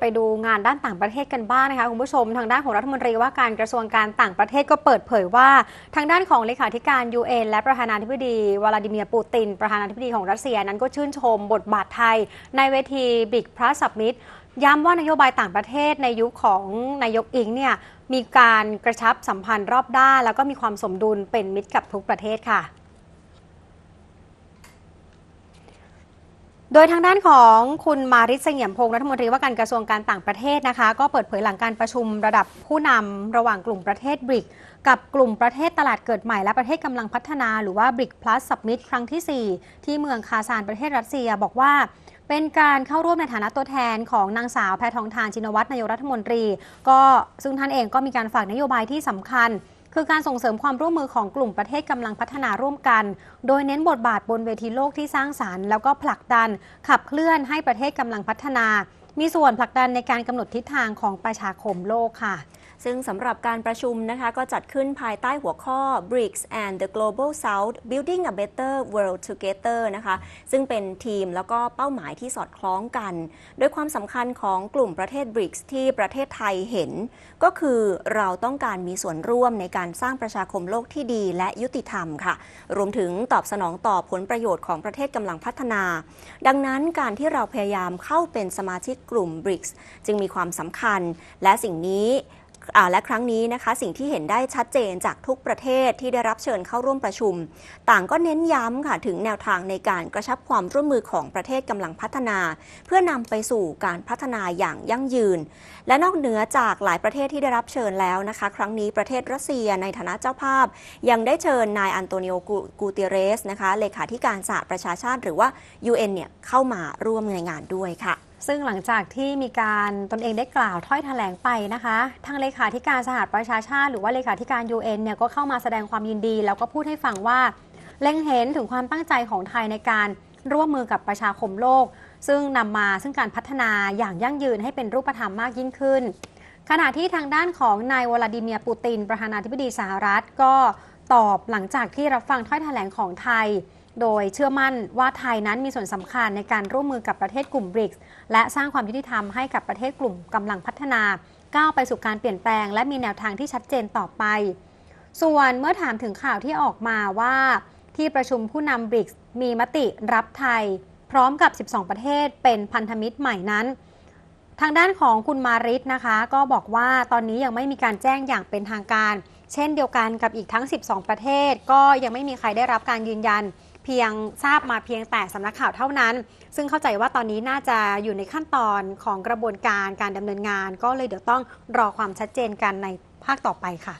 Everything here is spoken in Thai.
ไปดูงานด้านต่างประเทศกันบ้างนะคะคุณผู้ชม ทางด้านของรัฐมนตรี ว่าการกระทรวงการต่างประเทศก็เปิดเผยว่า ทางด้านของเลขาธิการ UN และประธานาธิบดีวลาดิเมียร์ปูตินประธานาธิบดีของรัสเซียนั้นก็ชื่นชม บทบาทไทย ในเวทีบิ๊กพระสัมมิตย้ำว่านโยบายต่างประเทศ ในยุคของนายกอิงเนี่ยมีการกระชับสัมพันธ์รอบด้านแล้วก็มีความสมดุลเป็นมิตรกับทุกประเทศค่ะโดยทางด้านของคุณมาริศเสงี่ยมพงศ์รัฐมนตรีว่าการกระทรวงการต่างประเทศนะคะ ก็เปิดเผยหลังการประชุมระดับผู้นำระหว่างกลุ่มประเทศบริก กับกลุ่มประเทศตลาดเกิดใหม่และประเทศกำลังพัฒนา หรือว่าบริกพลัสสัมมิตครั้งที่ 4 ที่เมืองคาซานประเทศรัสเซีย บอกว่า เป็นการเข้าร่วมในฐานะตัวแทนของนางสาวแพทองทานชินวัตรนายกรัฐมนตรี ก็ซึ่งท่านเองก็มีการฝากนโยบายที่สำคัญคือการส่งเสริมความร่วมมือของกลุ่มประเทศกำลังพัฒนาร่วมกัน โดยเน้นบทบาทบนเวทีโลกที่สร้างสารรค์แล้วก็ผลักดันขับเคลื่อนให้ประเทศกำลังพัฒนา มีส่วนผลักดันในการกำหนดทิศทางของประชาคมโลกค่ะซึ่งสำหรับการประชุมนะคะ ก็จัดขึ้นภายใต้หัวข้อ BRICS and the Global South Building a Better World Together นะคะซึ่งเป็นทีมแล้วก็เป้าหมายที่สอดคล้องกันโดยความสำคัญของกลุ่มประเทศ BRICS ที่ประเทศไทยเห็น ก็คือเราต้องการมีส่วนร่วมในการสร้างประชาคมโลกที่ดีและยุติธรรมค่ะ รวมถึงตอบสนองต่อผลประโยชน์ของประเทศกำลังพัฒนา ดังนั้นการที่เราพยายามเข้าเป็นสมาชิกกลุ่ม BRICS จึงมีความสำคัญและสิ่งนี้และครั้งนี้นะคะสิ่งที่เห็นได้ชัดเจนจากทุกประเทศที่ได้รับเชิญเข้าร่วมประชุม ต่างก็เน้นย้ำค่ะถึงแนวทางในการกระชับความร่วมมือของประเทศกำลังพัฒนา เพื่อนำไปสู่การพัฒนาอย่างยั่งยืน และนอกเหนือจากหลายประเทศที่ได้รับเชิญแล้วนะคะ ครั้งนี้ประเทศรัสเซียในฐานะเจ้าภาพ ยังได้เชิญนายอันโตนิโอกูติเรสนะคะเลขาธิการสหประชาชาติหรือว่า UN เนี่ยเข้ามาร่วมในงานด้วยค่ะซึ่งหลังจากที่มีการตนเองได้กล่าวถ้อยถแถลงไปนะคะ ทางเลขาธิการสหรประชาชาติหรือว่าเลขาธิการ UN เนี่ยก็เข้ามาแสดงความยินดี แล้วก็พูดให้ฟังว่า เล็งเห็นถึงความตั้งใจของไทยในการร่วมมือกับประชาคมโลก ซึ่งนำมาซึ่งการพัฒนาอย่างยั่งยืนให้เป็นรูปธรรมมากยิ่งขึ้น ขณะที่ทางด้านของนายวลาดิเมียร์ปูตินประธานาธิบดีสหรัฐก็ตอบหลังจากที่รับฟังถ้อยถแถลงของไทยโดยเชื่อมั่นว่าไทยนั้นมีส่วนสำคัญในการร่วมมือกับประเทศกลุ่มบริกส์และสร้างความยุติธรรมให้กับประเทศกลุ่มกำลังพัฒนาก้าวไปสู่การเปลี่ยนแปลงและมีแนวทางที่ชัดเจนต่อไป ส่วนเมื่อถามถึงข่าวที่ออกมาว่าที่ประชุมผู้นำบริกส์มีมติรับไทย พร้อมกับ 12 ประเทศเป็นพันธมิตรใหม่นั้น ทางด้านของคุณมาริสนะคะ ก็บอกว่าตอนนี้ยังไม่มีการแจ้งอย่างเป็นทางการ เช่นเดียวกันกับอีกทั้ง 12 ประเทศ ก็ยังไม่มีใครได้รับการยืนยันเพียงทราบมาเพียงแต่สำนักข่าวเท่านั้น ซึ่งเข้าใจว่าตอนนี้น่าจะอยู่ในขั้นตอนของกระบวนการการดำเนินงาน ก็เลยเดี๋ยวต้องรอความชัดเจนกันในภาคต่อไปค่ะ